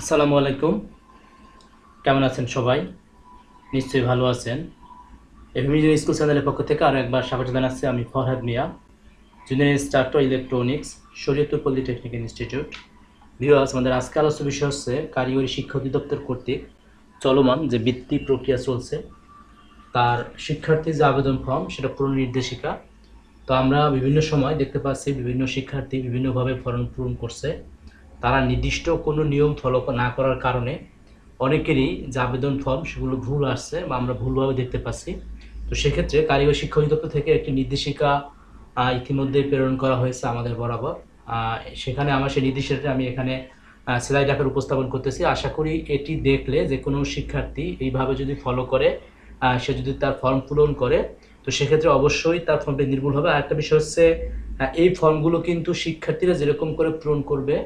আসসালামু আলাইকুম কেমন আছেন সবাই নিশ্চয়ই ভালো আছেন এভিমিজন স্কুল চ্যানেলের পক্ষ থেকে আরও একবার স্বাগত জানাচ্ছি আমি ফরহাদ মিয়া জুনিয়র স্টার্টো ইলেকট্রনিক্স শরীয়তপুর পলিটেকনিক ইনস্টিটিউট ভিওয়ার্স আমাদের আজকে আলোচ্য বিষয় হচ্ছে কারিগরি শিক্ষা অধিদপ্তর কর্তৃক চলমান যে বৃত্তি প্রক্রিয়া চলছে তার শিক্ষার্থী যে আবেদন ফর্ম সেটা পূর্ণ নির্দেশিকা তো আমরা বিভিন্ন সময় দেখতে পাচ্ছি বিভিন্ন শিক্ষার্থী বিভিন্নভাবে ফর্ম পূরণ করছে তারা নির্দিষ্ট কোনো নিয়ম ফলো না করার কারণে অনেকেরই যে আবেদন ফর্ম সেগুলো ভুল আসছে বা আমরা ভুলভাবে দেখতে পাচ্ছি তো সেক্ষেত্রে কারিগরি শিক্ষা অধিদপ্তর থেকে একটি নির্দেশিকা ইতিমধ্যে প্রেরণ করা হয়েছে আমাদের বরাবর সেখানে আমার সেই নির্দেশিকাটা আমি এখানে সেলাই ডাকার উপস্থাপন করতেছি আশা করি এটি দেখলে যে কোনো শিক্ষার্থী এইভাবে যদি ফলো করে সে যদি তার ফর্ম পূরণ করে তো সেক্ষেত্রে অবশ্যই তার ফর্মটি নির্ভুল হবে আর একটা বিষয় হচ্ছে এই ফর্মগুলো কিন্তু শিক্ষার্থীরা যেরকম করে পূরণ করবে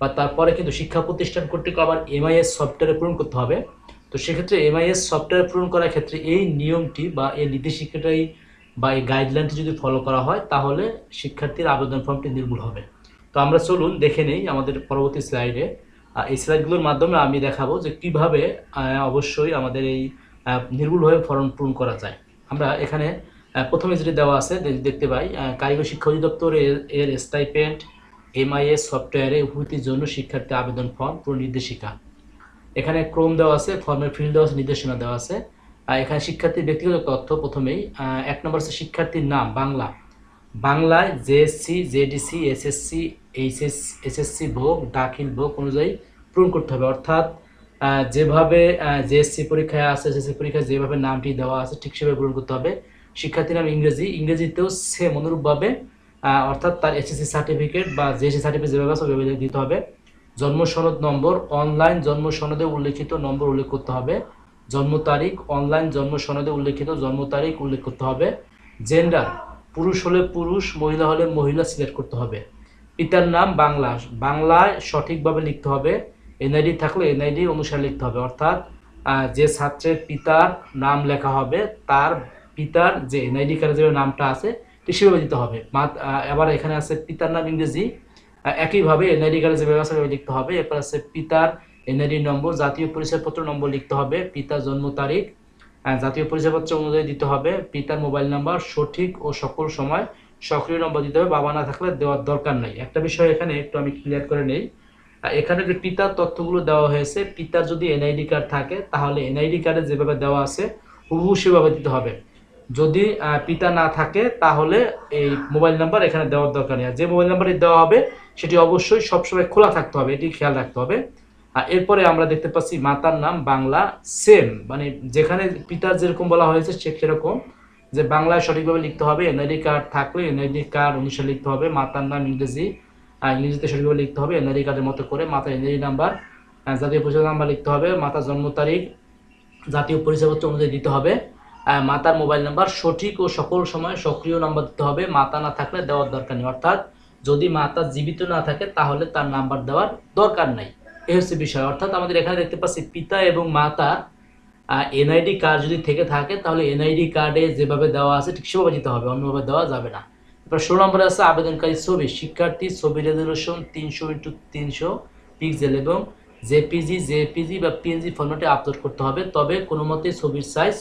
বা তারপরে কিন্তু শিক্ষা প্রতিষ্ঠান কর্তৃক আবার এমআইএস সফটওয়্যারে পূরণ করতে হবে তো সেক্ষেত্রে এমআইএস সফটওয়্যার পূরণ করার ক্ষেত্রে এই নিয়মটি বা এই নির্দেশিকাটাই বা এই গাইডলাইনটি যদি ফলো করা হয় তাহলে শিক্ষার্থীর আবেদন ফর্মটি নির্ভুল হবে তো আমরা চলুন দেখে নেই আমাদের পরবর্তী স্লাইডে এই স্লাইডগুলোর মাধ্যমে আমি দেখাবো যে কিভাবে অবশ্যই আমাদের এই নির্ভুলভাবে ফর্ম পূরণ করা যায় আমরা এখানে প্রথমে যেটি দেওয়া আছে দেখতে পাই কারিগরি শিক্ষা অধিদপ্তরের এর স্টাইপেন্ট এমআইএস সফটওয়্যারে উন্নতির জন্য শিক্ষার্থী আবেদন ফর্ম পুরো নির্দেশিকা এখানে ক্রম দেওয়া আছে ফর্মের ফিল্ড দেওয়া আছে নির্দেশনা দেওয়া আছে আর এখানে শিক্ষার্থীর ব্যক্তিগত তথ্য প্রথমেই এক নম্বর হচ্ছে শিক্ষার্থীর নাম বাংলা বাংলায় JSC JDC SSC H S SSC দাখিল ভোগ অনুযায়ী পূরণ করতে হবে অর্থাৎ যেভাবে জেএসসি পরীক্ষায় আছে এসএসসি পরীক্ষায় যেভাবে নামটি দেওয়া আছে ঠিক সেভাবে পূরণ করতে হবে শিক্ষার্থীর নাম ইংরেজি ইংরেজিতেও সেম অনুরূপভাবে অর্থাৎ তার এসএসসি সার্টিফিকেট বা জেসি সার্টিফিকেট যেভাবে আছে ওইভাবে দিতে হবে জন্ম সনদ নম্বর অনলাইন জন্ম সনদে উল্লেখিত নম্বর উল্লেখ করতে হবে জন্ম তারিখ অনলাইন জন্ম সনদে উল্লেখিত জন্ম তারিখ উল্লেখ করতে হবে জেন্ডার পুরুষ হলে পুরুষ মহিলা হলে মহিলা সিলেক্ট করতে হবে পিতার নাম বাংলা বাংলায় সঠিকভাবে লিখতে হবে এনআইডি থাকলে এনআইডি অনুসারে লিখতে হবে অর্থাৎ যে ছাত্রের পিতার নাম লেখা হবে তার পিতার যে এনআইডি কার্ডে যে নামটা আছে হিসেবে বিবেচিত হবে আবার এখানে আছে পিতার নাম ইংরেজি একইভাবে এনআইডি কার্ডে যেভাবে আছে লিখতে হবে এরপর আছে পিতার এনআইডি নম্বর জাতীয় পরিচয়পত্র নম্বর লিখতে হবে পিতার জন্ম তারিখ জাতীয় পরিচয়পত্র অনুযায়ী দিতে হবে পিতার মোবাইল নাম্বার সঠিক ও সকল সময় সক্রিয় নম্বর দিতে হবে বাবা না থাকলে দেওয়ার দরকার নেই একটা বিষয় এখানে একটু আমি ক্লিয়ার করে নেই এখানে যে পিতার তথ্যগুলো দেওয়া হয়েছে পিতার যদি এনআইডি কার্ড থাকে তাহলে এনআইডি কার্ডে যেভাবে দেওয়া আছে হুবহু সেভাবে দিতে হবে যদি পিতা না থাকে তাহলে এই মোবাইল নাম্বার এখানে দেওয়ার দরকার নেই যে মোবাইল নাম্বারটি দেওয়া হবে সেটি অবশ্যই সবসময় খোলা থাকতে হবে এটি খেয়াল রাখতে হবে আর এরপরে আমরা দেখতে পাচ্ছি মাতার নাম বাংলা সেম মানে যেখানে পিতা যেরকম বলা হয়েছে সে সেরকম যে বাংলায় সঠিকভাবে লিখতে হবে এনআইডি কার্ড থাকলে এনআইডি কার্ড অনুসারে লিখতে হবে মাতার নাম ইংরেজি ইংরেজিতে সঠিকভাবে লিখতে হবে এনআইডি কার্ডের মতো করে মাতা এনআইডি নাম্বার জাতীয় পরিচয় নাম্বার লিখতে হবে মাতার জন্ম তারিখ জাতীয় পরিচয়পত্র অনুযায়ী দিতে হবে মাতার মোবাইল নাম্বার সঠিক ও সকল সময় সক্রিয় নাম্বার দিতে হবে মাতা না থাকলে দেওয়ার দরকার নেই অর্থাৎ যদি মাতা জীবিত না থাকে তাহলে তার নাম্বার দেওয়ার দরকার নাই এ হচ্ছে বিষয় অর্থাৎ আমাদের এখানে দেখতে পাচ্ছি পিতা এবং মাতা এনআইডি কার্ড যদি থেকে থাকে তাহলে এনআইডি কার্ডে যেভাবে দেওয়া আছে ঠিক সেভাবে দিতে হবে অন্যভাবে দেওয়া যাবে না এবার ষোলো নম্বরে আছে আবেদনকারী ছবি শিক্ষার্থী ছবি রেজলিউশন তিনশো ইন্টু তিনশো পিক্সেল এবং জেপিজি জেপিজি বা পিএনজি ফর্মেটে আপলোড করতে হবে তবে কোনো মতে ছবির সাইজ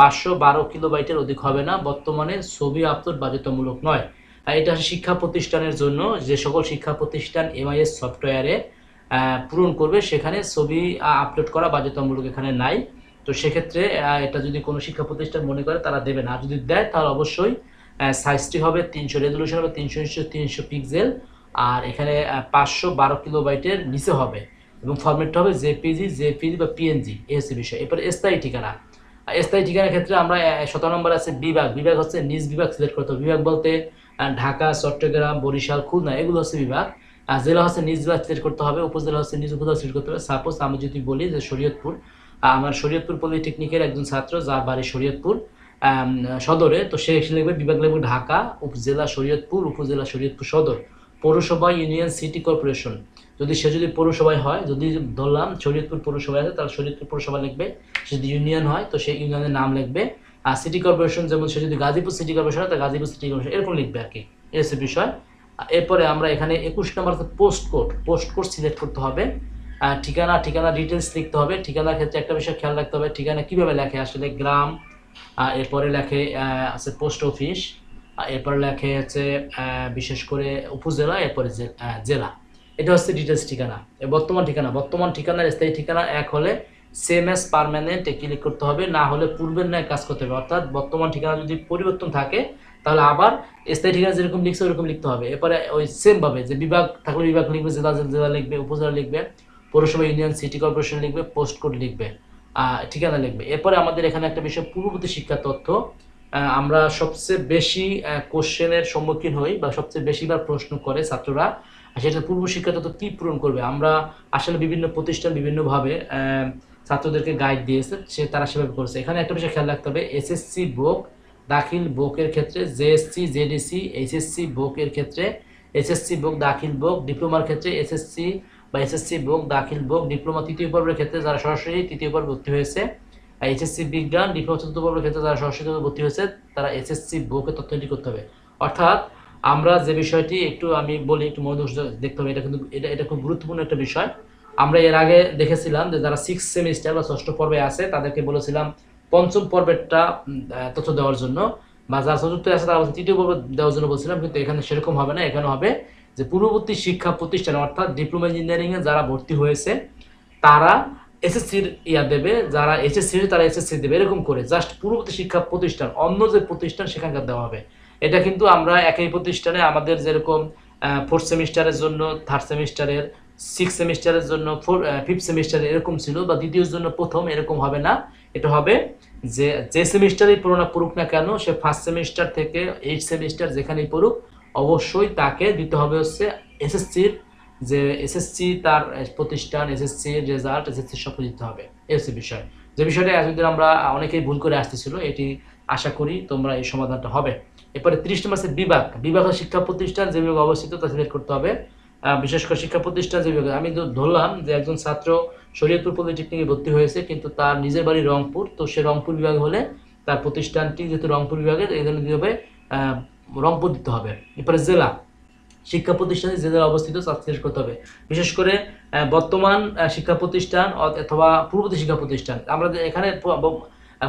পাঁচশো বারো কিলোবাইটের অধিক হবে না বর্তমানে ছবি আপলোড বাধ্যতামূলক নয় আর এটা শিক্ষা প্রতিষ্ঠানের জন্য যে সকল শিক্ষা প্রতিষ্ঠান এমআইএস সফটওয়্যারে পূরণ করবে সেখানে ছবি আপলোড করা বাধ্যতামূলক এখানে নাই তো সেক্ষেত্রে এটা যদি কোনো শিক্ষা প্রতিষ্ঠান মনে করে তারা দেবে না যদি দেয় তাহলে অবশ্যই সাইজটি হবে তিনশো রেজলিউশন হবে তিনশো ইঞ্চু তিনশো পিক্সেল আর এখানে পাঁচশো বারো কিলোবাইটের নিচে হবে এবং ফরম্যাটটা হবে জেপিজি জেপিজি বা পিএনজি এসি বিষয় এরপরে স্থায়ী ঠিকানা স্থায়ী ঠিকানার ক্ষেত্রে আমরা সতেরো নম্বর আছে বিভাগ বিভাগ হচ্ছে নিজ বিভাগ সিলেক্ট করতে হবে বিভাগ বলতে ঢাকা চট্টগ্রাম বরিশাল খুলনা এগুলো হচ্ছে বিভাগ আর জেলা হচ্ছে নিজ জেলা সিলেক্ট করতে হবে উপজেলা হচ্ছে নিজ উপজেলা সিলেক্ট করতে হবে সাপোজ আমি যদি বলি যে শরীয়তপুর আমার শরীয়তপুর পলিটেকনিকের একজন ছাত্র যার বাড়ি শরীয়তপুর সদরে তো সে লিখবে বিভাগ লিখবে ঢাকা উপজেলা শরীয়তপুর উপজেলা শরীয়তপুর সদর পৌরসভা ইউনিয়ন সিটি কর্পোরেশন যদি সে যদি পৌরসভায় হয় যদি ধরলাম শরীয়তপুর পৌরসভায় আছে তাহলে শরীয়তপুর পৌরসভা লিখবে সে যদি ইউনিয়ন হয় তো সে ইউনিয়নের নাম লিখবে আর সিটি কর্পোরেশন যেমন সে যদি গাজীপুর সিটি কর্পোরেশন হয় তা গাজীপুর সিটি কর্পোরেশন এরকম লিখবে আর কি এসে বিষয় এরপরে আমরা এখানে একুশ নম্বর post code post code select করতে হবে ঠিকানা ঠিকানা ডিটেলস লিখতে হবে ঠিকানার ক্ষেত্রে একটা বিষয় খেয়াল রাখতে হবে ঠিকানা কীভাবে লেখে আসলে গ্রাম এরপরে লেখে আছে পোস্ট অফিস এরপরে লেখে হচ্ছে বিশেষ করে উপজেলা এরপরে জেলা এটা হচ্ছে ডিটেলস ঠিকানা বর্তমান ঠিকানা বর্তমান ঠিকানার স্থায়ী ঠিকানা এক হলে সেম এস পারমানেন্টে ক্লিক করতে হবে না হলে পূর্বের ন্যায় কাজ করতে হবে অর্থাৎ বর্তমান ঠিকানা যদি পরিবর্তন থাকে তাহলে আবার স্থায়ী ঠিকানা যেরকম লিখছে ওরকম লিখতে হবে এরপরে ওই সেমভাবে যে বিভাগ থাকলে বিভাগ লিখবে জেলা জেলা লিখবে উপজেলা লিখবে পৌরসভা ইউনিয়ন সিটি কর্পোরেশন লিখবে পোস্ট কোড লিখবে ঠিকানা লিখবে এরপরে আমাদের এখানে একটা বিষয় পূর্ববর্তী শিক্ষা তথ্য আমরা সবচেয়ে বেশি কোশ্চেনের সম্মুখীন হই বা সবচেয়ে বেশিবার প্রশ্ন করে ছাত্ররা সেটা পূর্ব শিক্ষাটা তো কী পূরণ করবে আমরা আসলে বিভিন্ন প্রতিষ্ঠান বিভিন্নভাবে ছাত্রদেরকে গাইড দিয়েছে সে তারা সেভাবে করেছে এখানে একটা বিষয় খেয়াল রাখতে হবে এসএসসি বোক দাখিল বোকের ক্ষেত্রে জেএসসি জেডিসি এইচএসসি বোকের ক্ষেত্রে এসএসসি বোক দাখিল বোক ডিপ্লোমার ক্ষেত্রে এসএসসি বা এসএসসি বোক দাখিল বোক ডিপ্লোমা তৃতীয় পর্বের ক্ষেত্রে যারা সরাসরি তৃতীয় পর্বে ভর্তি হয়েছে আর এইচএসসি বিজ্ঞান ডিপ্লোমা চতুর্থ পর্বের ক্ষেত্রে যারা সরাসরি ভর্তি হয়েছে তারা এসএসসি বোকে তথ্য করতে হবে অর্থাৎ আমরা যে বিষয়টি একটু আমি বলি একটু মনোযোগ দেখতে হবে এটা কিন্তু এটা এটা খুব গুরুত্বপূর্ণ একটা বিষয় আমরা এর আগে দেখেছিলাম যে যারা সিক্স সেমিস্টার বা ষষ্ঠ পর্বে আছে তাদেরকে বলেছিলাম পঞ্চম পর্বেরটা তথ্য দেওয়ার জন্য বা যারা চতুর্থ আছে তারা তৃতীয় পর্ব দেওয়ার জন্য বলছিলাম কিন্তু এখানে সেরকম হবে না এখানে হবে যে পূর্ববর্তী শিক্ষা প্রতিষ্ঠান অর্থাৎ ডিপ্লোমা ইঞ্জিনিয়ারিংয়ে যারা ভর্তি হয়েছে তারা এসএসসির ইয়া দেবে যারা এসএসসি তারা এসএসসি দেবে এরকম করে জাস্ট পূর্ববর্তী শিক্ষা প্রতিষ্ঠান অন্য যে প্রতিষ্ঠান সেখানকার দেওয়া হবে এটা কিন্তু আমরা একই প্রতিষ্ঠানে আমাদের যেরকম ফোর্থ সেমিস্টারের জন্য থার্ড সেমিস্টারের সিক্স সেমিস্টারের জন্য ফোর ফিফথ সেমিস্টার এরকম ছিল বা দ্বিতীয় জন্য প্রথম এরকম হবে না এটা হবে যে যে সেমিস্টারেই পড়ুক না পড়ুক না কেন সে ফার্স্ট সেমিস্টার থেকে এইট সেমিস্টার যেখানেই পড়ুক অবশ্যই তাকে দিতে হবে হচ্ছে এসএসসির যে এসএসসি তার প্রতিষ্ঠান এসএসসির রেজাল্ট এসএসসি সব দিতে হবে এসএসসি বিষয় যে বিষয়টা এতদিন আমরা অনেকেই ভুল করে আসতেছিল এটি আশা করি তোমরা এই সমাধানটা হবে এরপরে ত্রিশ নম্বর আছে বিভাগ বিভাগ শিক্ষা প্রতিষ্ঠান যে বিভাগ অবস্থিত তা সিলেক্ট করতে হবে বিশেষ করে শিক্ষা প্রতিষ্ঠান যে বিভাগ আমি ধরলাম যে একজন ছাত্র শরীয়তপুর পলিটেকনিকে ভর্তি হয়েছে কিন্তু তার নিজের বাড়ি রংপুর তো সে রংপুর বিভাগ হলে তার প্রতিষ্ঠানটি যেহেতু রংপুর বিভাগে এই জন্য দিতে হবে রংপুর দিতে হবে এরপরে জেলা শিক্ষা প্রতিষ্ঠানে যে জেলা অবস্থিত সিলেক্ট করতে হবে বিশেষ করে বর্তমান শিক্ষা প্রতিষ্ঠান অথবা পূর্ববর্তী শিক্ষা প্রতিষ্ঠান আমরা এখানে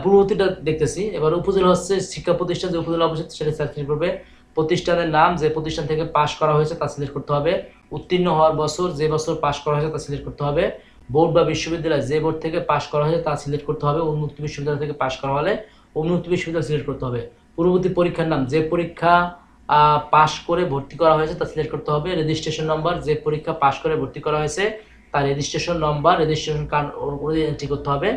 পূর্ববর্তীটা দেখতেছি এবার উপজেলা হচ্ছে শিক্ষা প্রতিষ্ঠান যে উপজেলা অবস্থিত সেটা সিলেক্ট করবে প্রতিষ্ঠানের নাম যে প্রতিষ্ঠান থেকে পাশ করা হয়েছে তা সিলেক্ট করতে হবে উত্তীর্ণ হওয়ার বছর যে বছর পাশ করা হয়েছে তা সিলেক্ট করতে হবে বোর্ড বা বিশ্ববিদ্যালয় যে বোর্ড থেকে পাশ করা হয়েছে তা সিলেক্ট করতে হবে উন্মুক্ত বিশ্ববিদ্যালয় থেকে পাশ করা হলে উন্মুক্ত বিশ্ববিদ্যালয় সিলেক্ট করতে হবে পূর্ববর্তী পরীক্ষার নাম যে পরীক্ষা পাশ করে ভর্তি করা হয়েছে তা সিলেক্ট করতে হবে রেজিস্ট্রেশন নম্বর যে পরীক্ষা পাশ করে ভর্তি করা হয়েছে তার রেজিস্ট্রেশন নম্বর রেজিস্ট্রেশন কার্ড অনুযায়ী এন্ট্রি করতে হবে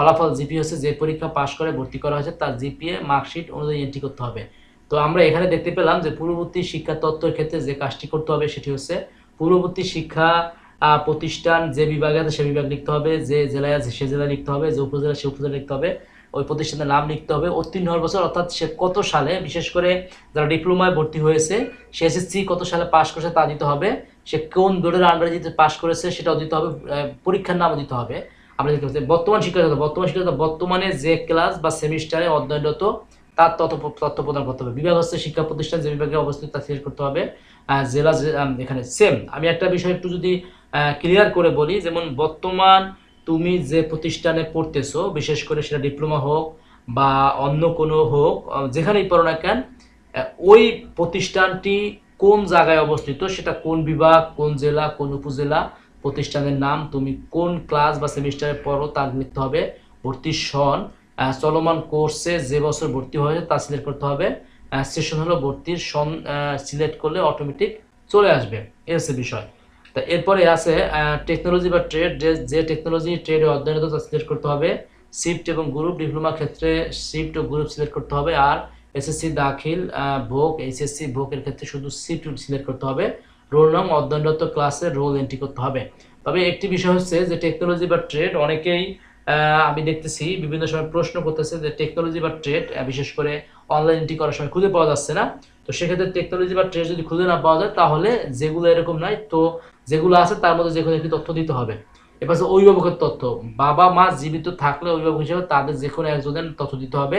ফলাফল জিপি হচ্ছে যে পরীক্ষা পাশ করে ভর্তি করা হয়েছে তার জিপিএ মার্কশিট অনুযায়ী এন্ট্রি করতে হবে তো আমরা এখানে দেখতে পেলাম যে পূর্ববর্তী শিক্ষা তত্ত্বের ক্ষেত্রে যে কাজটি করতে হবে সেটি হচ্ছে পূর্ববর্তী শিক্ষা প্রতিষ্ঠান যে বিভাগে আছে সে বিভাগ লিখতে হবে যে জেলায় আছে সে জেলায় লিখতে হবে যে উপজেলা সে উপজেলা লিখতে হবে ওই প্রতিষ্ঠানের নাম লিখতে হবে উত্তীর্ণ হওয়ার বছর অর্থাৎ সে কত সালে বিশেষ করে যারা ডিপ্লোমায় ভর্তি হয়েছে সে এসএসসি কত সালে পাশ করেছে তা দিতে হবে সে কোন গ্রেডের আন্ডারে যেতে পাশ করেছে সেটাও দিতে হবে পরীক্ষার নামও দিতে হবে আমরা দেখতে পাচ্ছি বর্তমান শিক্ষা বর্তমান শিক্ষা বর্তমানে যে ক্লাস বা সেমিস্টারে অধ্যয়নরত তার তথ্য তথ্য প্রদান করতে হবে বিভাগ হচ্ছে শিক্ষা প্রতিষ্ঠান যে বিভাগে অবস্থিত তা শেষ করতে হবে জেলা এখানে সেম আমি একটা বিষয় একটু যদি ক্লিয়ার করে বলি যেমন বর্তমান তুমি যে প্রতিষ্ঠানে পড়তেছো বিশেষ করে সেটা ডিপ্লোমা হোক বা অন্য কোনো হোক যেখানেই পড়ো না কেন ওই প্রতিষ্ঠানটি কোন জায়গায় অবস্থিত সেটা কোন বিভাগ কোন জেলা কোন উপজেলা প্রতিষ্ঠানের নাম তুমি কোন ক্লাস বা সেমিস্টারে পড়ো তার লিখতে হবে ভর্তি সন চলমান কোর্সে যে বছর ভর্তি হয়েছে তা সিলেক্ট করতে হবে সেশন হলো ভর্তির সন সিলেক্ট করলে অটোমেটিক চলে আসবে এ হচ্ছে বিষয় তা এরপরে আছে টেকনোলজি বা ট্রেড যে যে টেকনোলজি ট্রেডে অধ্যয়নরত তা সিলেক্ট করতে হবে শিফট এবং গ্রুপ ডিপ্লোমা ক্ষেত্রে শিফট ও গ্রুপ সিলেক্ট করতে হবে আর এসএসসি দাখিল ভোগ এইচএসসি ভোগের ক্ষেত্রে শুধু শিফট সিলেক্ট করতে হবে রোল নং অধ্যয়নরত ক্লাসে রোল এন্ট্রি করতে হবে তবে একটি বিষয় হচ্ছে যে টেকনোলজি বা ট্রেড অনেকেই আমি দেখতেছি বিভিন্ন সময় প্রশ্ন করতেছে যে টেকনোলজি বা ট্রেড বিশেষ করে অনলাইন এন্ট্রি করার সময় খুঁজে পাওয়া যাচ্ছে না তো সেক্ষেত্রে টেকনোলজি বা ট্রেড যদি খুঁজে না পাওয়া যায় তাহলে যেগুলো এরকম নয় তো যেগুলো আছে তার মধ্যে যে কোনো একটি তথ্য দিতে হবে এবার অভিভাবকের তথ্য বাবা মা জীবিত থাকলে অভিভাবক হিসেবে তাদের যে কোনো একজনের তথ্য দিতে হবে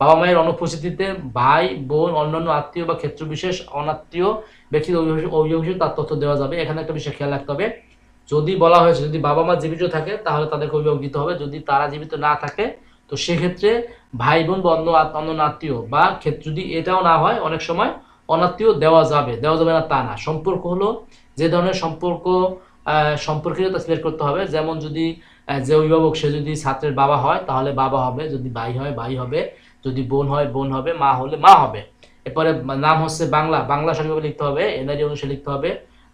বাবা মায়ের অনুপস্থিতিতে ভাই বোন অন্যান্য আত্মীয় বা ক্ষেত্র বিশেষ অনাত্মীয় ব্যক্তির অভিযোগ হিসেবে তার তথ্য দেওয়া যাবে এখানে একটা বিষয় খেয়াল রাখতে হবে যদি বলা হয়েছে যদি বাবা মা জীবিত থাকে তাহলে তাদেরকে অভিভাবক দিতে হবে যদি তারা জীবিত না থাকে তো সেক্ষেত্রে ভাই বোন বা অন্য অন্য আত্মীয় বা ক্ষেত্র যদি এটাও না হয় অনেক সময় অনাত্মীয় দেওয়া যাবে দেওয়া যাবে না তা না সম্পর্ক হলো যে ধরনের সম্পর্ক তা সিলেক্ট করতে হবে যেমন যদি যে অভিভাবক সে যদি ছাত্রের বাবা হয় তাহলে বাবা হবে যদি ভাই হয় ভাই হবে যদি বোন হয় বোন হবে মা হলে মা হবে এরপরে নাম হচ্ছে বাংলা বাংলা সঠিকভাবে লিখতে হবে এনআরি অনুসারে লিখতে হবে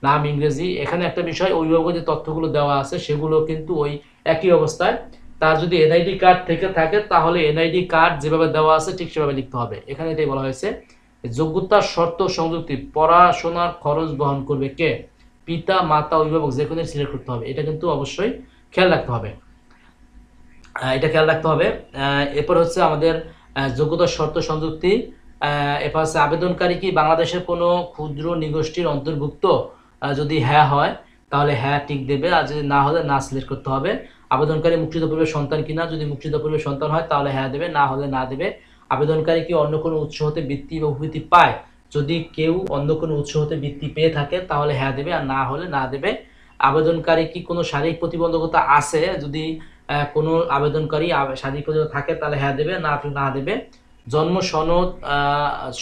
নাম ইংরেজি এখানে একটা বিষয় অভিভাবক যে তথ্যগুলো দেওয়া আছে সেগুলো কিন্তু ওই একই অবস্থায় তার যদি এনআইডি কার্ড থেকে থাকে তাহলে এনআইডি কার্ড যেভাবে দেওয়া আছে ঠিক সেভাবে লিখতে হবে এখানে এটাই বলা হয়েছে যোগ্যতার শর্ত সংযুক্তি পড়াশোনার খরচ বহন করবে কে পিতা মাতা অভিভাবক যে কোনো সিলেক্ট করতে হবে এটা কিন্তু অবশ্যই খেয়াল রাখতে হবে এটা খেয়াল রাখতে হবে এরপর হচ্ছে আমাদের যোগ্যতা শর্ত সংযুক্তি এপাস আবেদনকারী কি বাংলাদেশের কোনো ক্ষুদ্র নিগোষ্ঠীর অন্তর্ভুক্ত যদি হ্যাঁ হয় তাহলে হ্যাঁ টিক দেবে আর যদি না হলে না সিলেক্ট করতে হবে আবেদনকারী মুক্তিযুদ্ধ পূর্বের সন্তান কিনা যদি মুক্তিযুদ্ধ পূর্বের সন্তান হয় তাহলে হ্যাঁ দেবে না হলে না দেবে আবেদনকারী কি অন্য কোনো উৎস হতে বৃত্তি বা উপবৃত্তি পায় যদি কেউ অন্য কোনো উৎস হতে বৃত্তি পেয়ে থাকে তাহলে হ্যাঁ দেবে আর না হলে না দেবে আবেদনকারী কি কোনো শারীরিক প্রতিবন্ধকতা আছে যদি কোনো আবেদনকারী স্বাধীন থাকে তাহলে হ্যাঁ দেবে না না দেবে জন্ম সনদ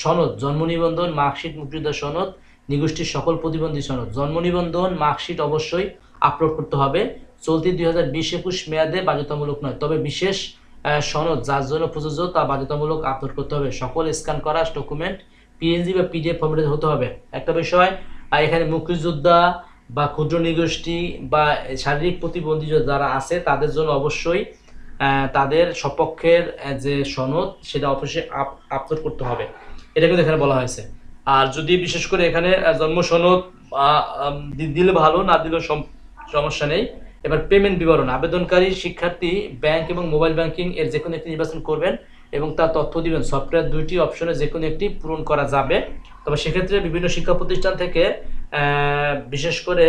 সনদ জন্ম নিবন্ধন মার্কশিট মুক্তিযোদ্ধা সনদ নিগোষ্ঠীর সকল প্রতিবন্ধী সনদ জন্ম নিবন্ধন মার্কশিট অবশ্যই আপলোড করতে হবে চলতি দুই হাজার বিশ একুশ মেয়াদে বাধ্যতামূলক নয় তবে বিশেষ সনদ যার জন্য প্রযোজ্য তা বাধ্যতামূলক আপলোড করতে হবে সকল স্ক্যান করা ডকুমেন্ট পিএনজি বা পিডিএফ ফর্মেটে হতে হবে একটা বিষয় আর এখানে মুক্তিযোদ্ধা বা ক্ষুদ্র নিগোষ্ঠী বা শারীরিক প্রতিবন্ধী যারা আছে তাদের জন্য অবশ্যই তাদের সপক্ষের যে সনদ সেটা অবশ্যই আপলোড করতে হবে এটা কিন্তু এখানে বলা হয়েছে আর যদি বিশেষ করে এখানে জন্ম সনদ দিলে ভালো না দিলেও সমস্যা নেই এবার পেমেন্ট বিবরণ আবেদনকারী শিক্ষার্থী ব্যাংক এবং মোবাইল ব্যাংকিং এর যে কোনো একটি নির্বাচন করবেন এবং তার তথ্য দিবেন সফটওয়্যার দুইটি অপশনে যে কোনো একটি পূরণ করা যাবে তবে সেক্ষেত্রে বিভিন্ন শিক্ষা প্রতিষ্ঠান থেকে বিশেষ করে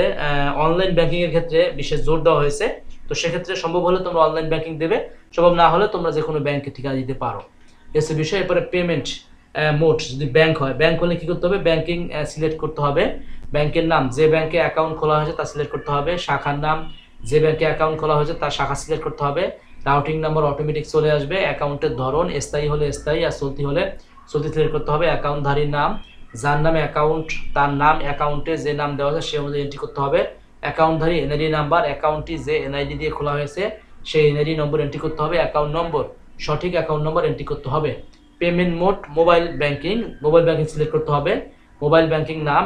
অনলাইন ব্যাংকিংয়ের ক্ষেত্রে বিশেষ জোর দেওয়া হয়েছে তো সেক্ষেত্রে সম্ভব হলে তোমরা অনলাইন ব্যাংকিং দেবে সম্ভব না হলে তোমরা যে কোনো ব্যাংকে ঠিকানা দিতে পারো এসে বিষয় এরপরে পেমেন্ট মোট যদি ব্যাংক হয় ব্যাংক হলে কী করতে হবে ব্যাংকিং সিলেক্ট করতে হবে ব্যাংকের নাম যে ব্যাংকে অ্যাকাউন্ট খোলা হয়েছে তা সিলেক্ট করতে হবে শাখার নাম যে ব্যাংকে অ্যাকাউন্ট খোলা হয়েছে তার শাখা সিলেক্ট করতে হবে রাউটিং নাম্বার অটোমেটিক চলে আসবে অ্যাকাউন্টের ধরন স্থায়ী হলে স্থায়ী আর চলতি হলে চলতি সিলেক্ট করতে হবে অ্যাকাউন্টধারীর নাম যার নামে অ্যাকাউন্ট তার নাম অ্যাকাউন্টে যে নাম দেওয়া হয়েছে সে অনুযায়ী এন্ট্রি করতে হবে অ্যাকাউন্টধারী এনআইডি নাম্বার অ্যাকাউন্টটি যে এনআইডি দিয়ে খোলা হয়েছে সেই এনআইডি নম্বর এন্ট্রি করতে হবে অ্যাকাউন্ট নম্বর সঠিক অ্যাকাউন্ট নম্বর এন্ট্রি করতে হবে payment mode mobile banking mobile banking select করতে হবে মোবাইল ব্যাংকিং নাম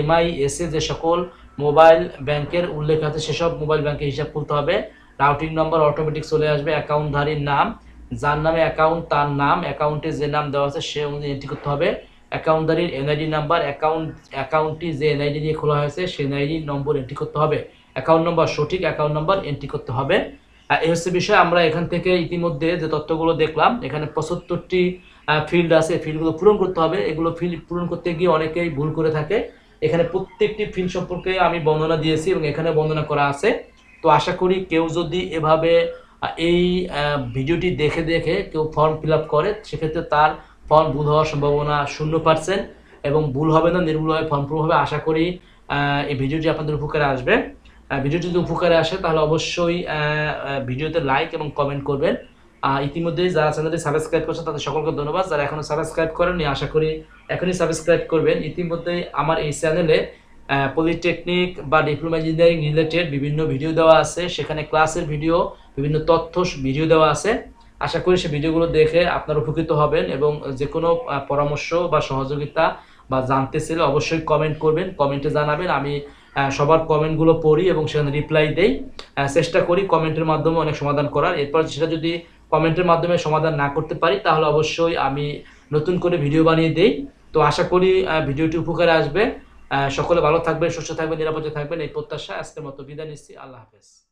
এমআইএসএ যে সকল মোবাইল ব্যাংকের উল্লেখ আছে সেসব মোবাইল ব্যাংকের হিসাব খুলতে হবে রাউটিং নম্বর অটোমেটিক চলে আসবে অ্যাকাউন্টধারীর নাম যার নামে অ্যাকাউন্ট তার নাম অ্যাকাউন্টে যে নাম দেওয়া আছে সে অনুযায়ী এন্ট্রি করতে হবে অ্যাকাউন্টধারীর এনআইডি নাম্বার অ্যাকাউন্ট অ্যাকাউন্টটি যে এনআইডি দিয়ে খোলা হয়েছে সে এনআইডি নম্বর এন্ট্রি করতে হবে অ্যাকাউন্ট নম্বর সঠিক অ্যাকাউন্ট নম্বর এন্ট্রি করতে হবে এই হচ্ছে বিষয় আমরা এখান থেকে ইতিমধ্যে যে তথ্যগুলো দেখলাম এখানে পঁচাত্তরটি ফিল্ড আছে ফিল্ডগুলো পূরণ করতে হবে এগুলো ফিল্ড পূরণ করতে গিয়ে অনেকেই ভুল করে থাকে এখানে প্রত্যেকটি ফিল্ড সম্পর্কে আমি বর্ণনা দিয়েছি এবং এখানে বর্ণনা করা আছে তো আশা করি কেউ যদি এভাবে এই ভিডিওটি দেখে দেখে কেউ ফর্ম ফিল করে সেক্ষেত্রে তার ফর্ম ভুল হওয়ার সম্ভাবনা শূন্য পার্সেন্ট এবং ভুল হবে না নির্ভুল হবে ফর্ম পূর্ণ হবে আশা করি এই ভিডিওটি আপনাদের উপকারে আসবে ভিডিওটি যদি উপকারে আসে তাহলে অবশ্যই ভিডিওতে লাইক এবং কমেন্ট করবেন ইতিমধ্যেই যারা চ্যানেলটি সাবস্ক্রাইব করছেন তাদের সকলকে ধন্যবাদ যারা এখনও সাবস্ক্রাইব করেননি আশা করি এখনই সাবস্ক্রাইব করবেন ইতিমধ্যেই আমার এই চ্যানেলে পলিটেকনিক বা ডিপ্লোমা ইঞ্জিনিয়ারিং রিলেটেড বিভিন্ন ভিডিও দেওয়া আছে সেখানে ক্লাসের ভিডিও বিভিন্ন তথ্য ভিডিও দেওয়া আছে আশা করি সে ভিডিওগুলো দেখে আপনারা উপকৃত হবেন এবং যে কোনো পরামর্শ বা সহযোগিতা বা জানতে চাইলে অবশ্যই কমেন্ট করবেন কমেন্টে জানাবেন আমি সবার কমেন্টগুলো পড়ি এবং সেখানে রিপ্লাই দেই চেষ্টা করি কমেন্টের মাধ্যমে অনেক সমাধান করার এরপর সেটা যদি কমেন্টের মাধ্যমে সমাধান না করতে পারি তাহলে অবশ্যই আমি নতুন করে ভিডিও বানিয়ে দেই তো আশা করি ভিডিওটি উপকারে আসবে সকলে ভালো থাকবেন সুস্থ থাকবেন নিরাপদে থাকবেন এই প্রত্যাশা আজকের মতো বিদায় নিচ্ছি আল্লাহ হাফেজ